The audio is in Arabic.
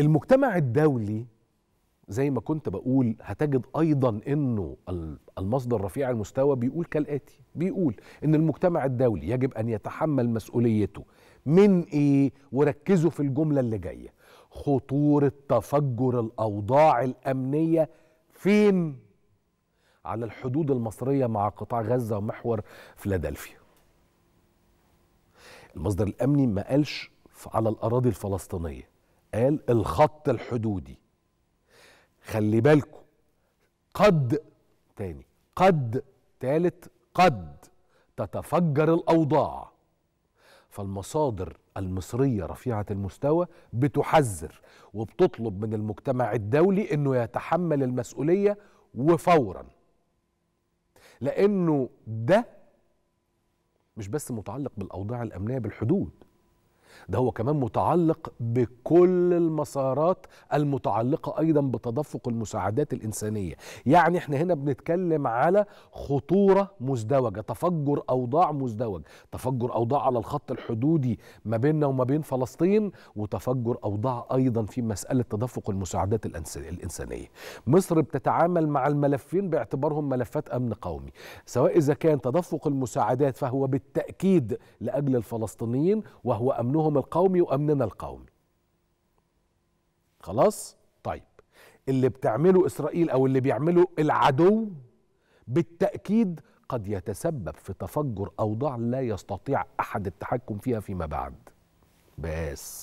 المجتمع الدولي زي ما كنت بقول هتجد ايضا انه المصدر رفيع المستوى بيقول كالاتي بيقول ان المجتمع الدولي يجب ان يتحمل مسؤوليته من ايه وركزوا في الجمله اللي جايه خطوره تفجر الاوضاع الامنيه فين على الحدود المصريه مع قطاع غزه ومحور فيلادلفيا المصدر الامني ما قالش على الاراضي الفلسطينيه قال الخط الحدودي خلي بالكم قد تاني قد تالت قد تتفجر الاوضاع فالمصادر المصريه رفيعه المستوى بتحذر وبتطلب من المجتمع الدولي انه يتحمل المسؤوليه وفورا لانه ده مش بس متعلق بالاوضاع الامنيه بالحدود ده هو كمان متعلق بكل المسارات المتعلقة أيضا بتدفق المساعدات الإنسانية يعني احنا هنا بنتكلم على خطورة مزدوجة تفجر أوضاع مزدوج تفجر أوضاع على الخط الحدودي ما بيننا وما بين فلسطين وتفجر أوضاع أيضا في مسألة تدفق المساعدات الإنسانية مصر بتتعامل مع الملفين باعتبارهم ملفات أمن قومي سواء إذا كان تدفق المساعدات فهو بالتأكيد لأجل الفلسطينيين وهو أمنهم امنهم القومي وامننا القومي خلاص طيب اللي بتعمله اسرائيل او اللي بيعمله العدو بالتاكيد قد يتسبب في تفجر اوضاع لا يستطيع احد التحكم فيها فيما بعد بس